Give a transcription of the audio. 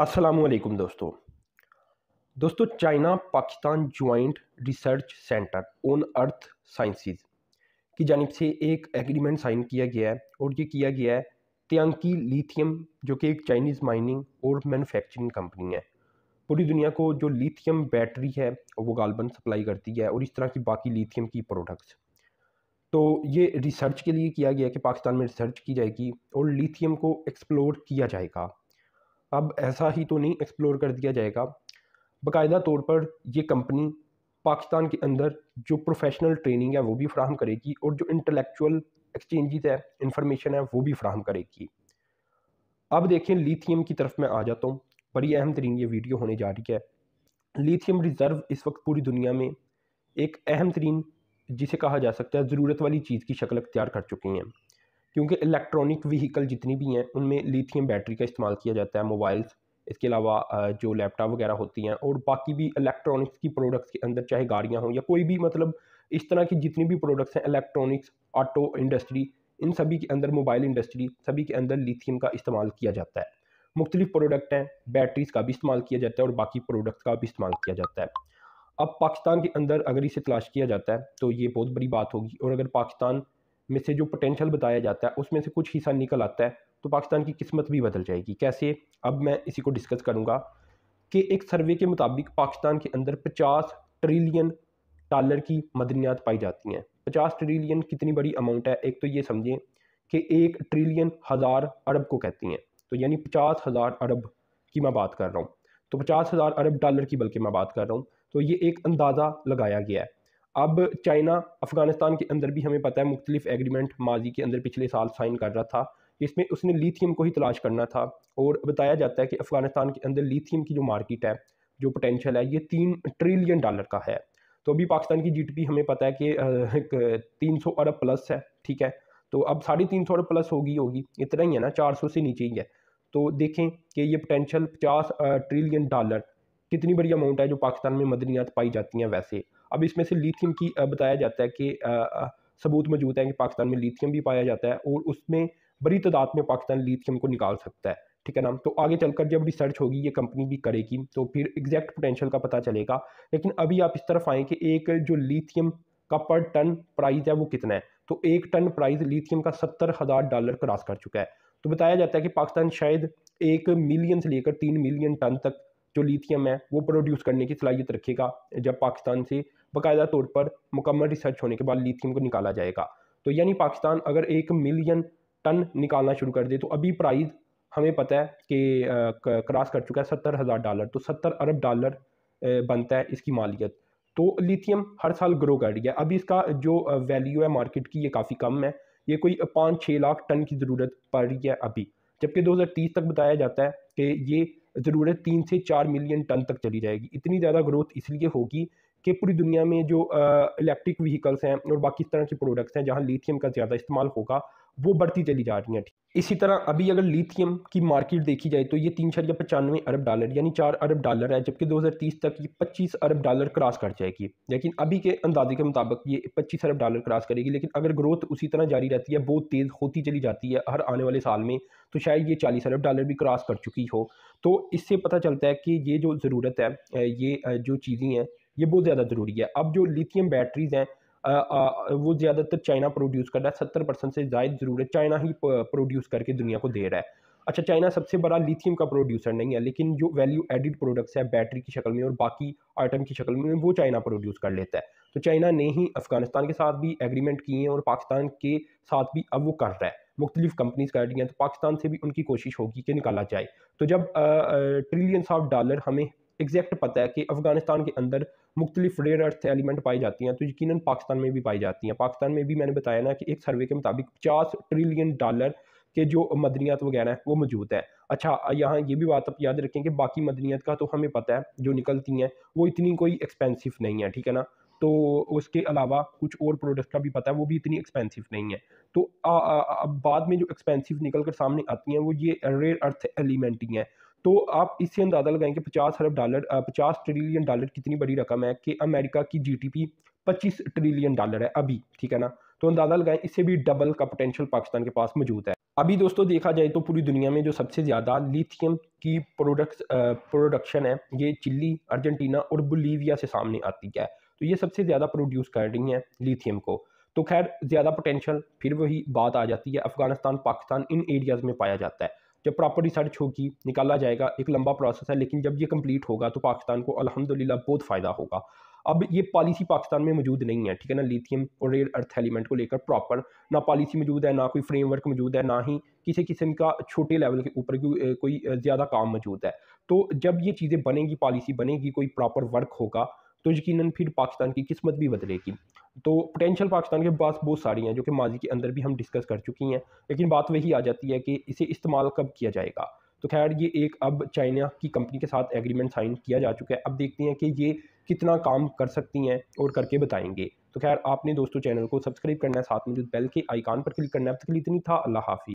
असलकम दोस्तों दोस्तों China Pakistan joint research centre on earth sciences की जानब से एक एग्रीमेंट साइन किया गया है और ये किया गया है त्यांकी लिथियम जो कि एक चाइनीज़ माइनिंग और मैन्युफैक्चरिंग कंपनी है पूरी दुनिया को जो लिथियम बैटरी है वो गालबन सप्लाई करती है और इस तरह की बाकी लिथियम की प्रोडक्ट्स तो ये रिसर्च के लिए किया गया कि पाकिस्तान में रिसर्च की जाएगी और लिथियम को एक्सप्लोर किया जाएगा अब ऐसा ही तो नहीं एक्सप्लोर कर दिया जाएगा बाकायदा तौर पर ये कंपनी पाकिस्तान के अंदर जो प्रोफेशनल ट्रेनिंग है वो भी फ्राहम करेगी और जो इंटेलेक्चुअल एक्सचेंजेस है इंफॉर्मेशन है वो भी फ्राहम करेगी अब देखें लिथियम की तरफ मैं आ जाता हूँ बड़ी अहम तरीन ये वीडियो होने जा रही है लिथियम रिज़र्व इस वक्त पूरी दुनिया में एक अहम तरीन जिसे कहा जा सकता है ज़रूरत वाली चीज़ की शक्ल अख्तियार कर चुकी हैं क्योंकि इलेक्ट्रॉनिक व्हीकल जितनी भी हैं उनमें लिथियम बैटरी का इस्तेमाल किया जाता है मोबाइल्स इसके अलावा जो लैपटॉप वगैरह होती हैं और बाकी भी इलेक्ट्रॉनिक्स की प्रोडक्ट्स के अंदर चाहे गाड़ियाँ हों या कोई भी मतलब इस तरह की जितनी भी प्रोडक्ट्स हैं इलेक्ट्रॉनिक्स ऑटो इंडस्ट्री इन सभी के अंदर मोबाइल इंडस्ट्री सभी के अंदर लिथियम का इस्तेमाल किया जाता है मुख्तलिफ प्रोडक्ट हैं बैटरीज का भी इस्तेमाल किया जाता है और बाकी प्रोडक्ट्स का भी इस्तेमाल किया जाता है अब पाकिस्तान के अंदर अगर इसे तलाश किया जाता है तो ये बहुत बड़ी बात होगी और अगर पाकिस्तान में से जो पोटेंशियल बताया जाता है उसमें से कुछ हिस्सा निकल आता है तो पाकिस्तान की किस्मत भी बदल जाएगी कैसे अब मैं इसी को डिस्कस करूँगा कि एक सर्वे के मुताबिक पाकिस्तान के अंदर पचास ट्रिलियन डॉलर की मदनियात पाई जाती हैं पचास ट्रिलियन कितनी बड़ी अमाउंट है एक तो ये समझें कि एक ट्रिलियन हज़ार अरब को कहती हैं तो यानी पचास हज़ार अरब की मैं बात कर रहा हूँ तो पचास हज़ार अरब डॉलर की बल्कि मैं बात कर रहा हूँ तो ये एक अंदाज़ा लगाया गया है अब चाइना अफ़गानिस्तान के अंदर भी हमें पता है मुख्तलिफ एग्रीमेंट माजी के अंदर पिछले साल साइन कर रहा था इसमें उसने लीथियम को ही तलाश करना था और बताया जाता है कि अफ़गानिस्तान के अंदर लीथियम की जो मार्केट है जो पोटेंशल है ये तीन ट्रिलियन डॉलर का है तो अभी पाकिस्तान की जीडीपी हमें पता है कि तीन सौ अरब प्लस है ठीक है तो अब साढ़े तीन सौ अरब प्लस होगी होगी इतना ही है ना चार सौ से नीचे ही है तो देखें कि ये पोटेंशल पचास ट्रिलियन डॉलर कितनी बड़ी अमाउंट है जो पाकिस्तान में मदनियात पाई जाती हैं वैसे अब इसमें से लिथियम की बताया जाता है कि सबूत मौजूद है कि पाकिस्तान में लिथियम भी पाया जाता है और उसमें बड़ी तादाद में पाकिस्तान लिथियम को निकाल सकता है ठीक है ना तो आगे चलकर जब रिसर्च होगी ये कंपनी भी करेगी तो फिर एग्जैक्ट पोटेंशियल का पता चलेगा लेकिन अभी आप इस तरफ आएँ कि एक जो लिथियम का पर टन प्राइस है वो कितना है तो एक टन प्राइस लिथियम का सत्तर हज़ार डॉलर क्रॉस कर चुका है तो बताया जाता है कि पाकिस्तान शायद एक मिलियन से लेकर तीन मिलियन टन तक जो लिथियम है वो प्रोड्यूस करने की सलाहियत रखेगा जब पाकिस्तान से बाकायदा तौर पर मुकम्मल रिसर्च होने के बाद लिथियम को निकाला जाएगा तो यानी पाकिस्तान अगर एक मिलियन टन निकालना शुरू कर दे तो अभी प्राइस हमें पता है कि क्रॉस कर चुका है सत्तर हज़ार डॉलर तो सत्तर अरब डॉलर बनता है इसकी मालियत तो लिथियम हर साल ग्रो कर रही है अभी इसका जो वैल्यू है मार्केट की ये काफ़ी कम है ये कोई पाँच छः लाख टन की ज़रूरत पड़ रही है अभी जबकि 2030 तक बताया जाता है कि ये ज़रूरत तीन से चार मिलियन टन तक चली जाएगी इतनी ज़्यादा ग्रोथ इसलिए होगी कि पूरी दुनिया में जो इलेक्ट्रिक व्हीकल्स हैं और बाकी इस तरह के प्रोडक्ट्स हैं जहाँ लीथियम का ज़्यादा इस्तेमाल होगा वो बढ़ती चली जा रही हैं इसी तरह अभी अगर लिथियम की मार्केट देखी जाए तो ये तीन चार या पचानवे अरब डॉलर यानी चार अरब डॉलर है जबकि 2030 तक ये 25 अरब डॉलर क्रॉस कर जाएगी लेकिन अभी के अंदाजे के मुताबिक ये 25 अरब डॉलर क्रॉस करेगी लेकिन अगर ग्रोथ उसी तरह जारी रहती है बहुत तेज़ होती चली जाती है हर आने वाले साल में तो शायद ये चालीस अरब डॉलर भी क्रॉस कर चुकी हो तो इससे पता चलता है कि ये जो ज़रूरत है ये जो चीज़ें हैं ये बहुत ज़्यादा ज़रूरी है अब जो लिथियम बैटरीज हैं वो ज़्यादातर चाइना प्रोड्यूस कर रहा है सत्तर परसेंट से ज़्यादा ज़रूर है चाइना ही प्रोड्यूस करके दुनिया को दे रहा है अच्छा चाइना सबसे बड़ा लिथियम का प्रोड्यूसर नहीं है लेकिन जो वैल्यू एडिड प्रोडक्ट्स है बैटरी की शक्ल में और बाकी आइटम की शक्ल में वो चाइना प्रोड्यूस कर लेता है तो चाइना ने ही अफगानिस्तान के साथ भी एग्रीमेंट किए हैं और पाकिस्तान के साथ भी अब वो कर रहा है मुख्तलिफ कंपनीज कर रही हैं तो पाकिस्तान से भी उनकी कोशिश होगी कि निकाला जाए तो जब ट्रिलियंस ऑफ डॉलर हमें एग्जैक्ट पता है कि अफगानिस्तान के अंदर मुख्तलिफ रेयर अर्थ एलिमेंट पाई जाती हैं तो यकीन पाकिस्तान में भी पाई जाती हैं पाकिस्तान में भी मैंने बताया ना कि एक सर्वे के मुताबिक पचास ट्रिलियन डॉलर के जो मदनियात वगैरह हैं वो मौजूद है अच्छा यहाँ ये भी बात आप याद रखें कि बाकी मदनियात का तो हमें पता है जो निकलती हैं वो इतनी कोई एक्सपेंसिव नहीं है ठीक है ना तो उसके अलावा कुछ और प्रोडक्ट का भी पता है वो भी इतनी एक्सपेंसिव नहीं है तो आ, आ, आ, बाद में जो एक्सपेंसिव निकल कर सामने आती हैं वो ये रेयर अर्थ एलिमेंट ही हैं तो आप इससे अंदाज़ा लगाएं कि पचास अरब डॉलर पचास ट्रिलियन डॉलर कितनी बड़ी रकम है कि अमेरिका की जीडीपी पच्चीस ट्रिलियन डॉलर है अभी ठीक है ना तो अंदाज़ा लगाएं इससे भी डबल का पोटेंशियल पाकिस्तान के पास मौजूद है अभी दोस्तों देखा जाए तो पूरी दुनिया में जो सबसे ज़्यादा लिथियम की प्रोडक्ट प्रोडक्शन है ये चिल्ली अर्जेंटीना और बुलीविया से सामने आती है तो ये सबसे ज़्यादा प्रोड्यूस कर रही हैं लिथियम को तो खैर ज़्यादा पोटेंशियल फिर वही बात आ जाती है अफगानिस्तान पाकिस्तान इन एरियाज़ में पाया जाता है जब प्रॉपर रिसर्च होगी निकाला जाएगा एक लंबा प्रोसेस है लेकिन जब ये कंप्लीट होगा तो पाकिस्तान को अलहमदिल्ला बहुत फ़ायदा होगा अब ये पॉलिसी पाकिस्तान में मौजूद नहीं है ठीक है ना लिथियम और रेयर अर्थ एलिमेंट को लेकर प्रॉपर ना पॉलिसी मौजूद है ना कोई फ्रेमवर्क मौजूद है ना ही किसी किस्म का छोटे लेवल के ऊपर कोई ज़्यादा काम मौजूद है तो जब ये चीज़ें बनेंगी पॉलिसी बनेगी कोई प्रॉपर वर्क होगा तो यकीन फिर पाकिस्तान की किस्मत भी बदलेगी तो पोटेंशियल पाकिस्तान के पास बहुत सारी हैं जो कि माजी के अंदर भी हम डिस्कस कर चुकी हैं लेकिन बात वही आ जाती है कि इसे इस्तेमाल कब किया जाएगा तो खैर ये एक अब चाइना की कंपनी के साथ एग्रीमेंट साइन किया जा चुका है अब देखते हैं कि ये कितना काम कर सकती हैं और करके बताएंगे तो खैर आपने दोस्तों चैनल को सब्सक्राइब करना है साथ में जो बेल के आइकान पर क्लिक करना है अब तक इतनी था अल्लाह हाफि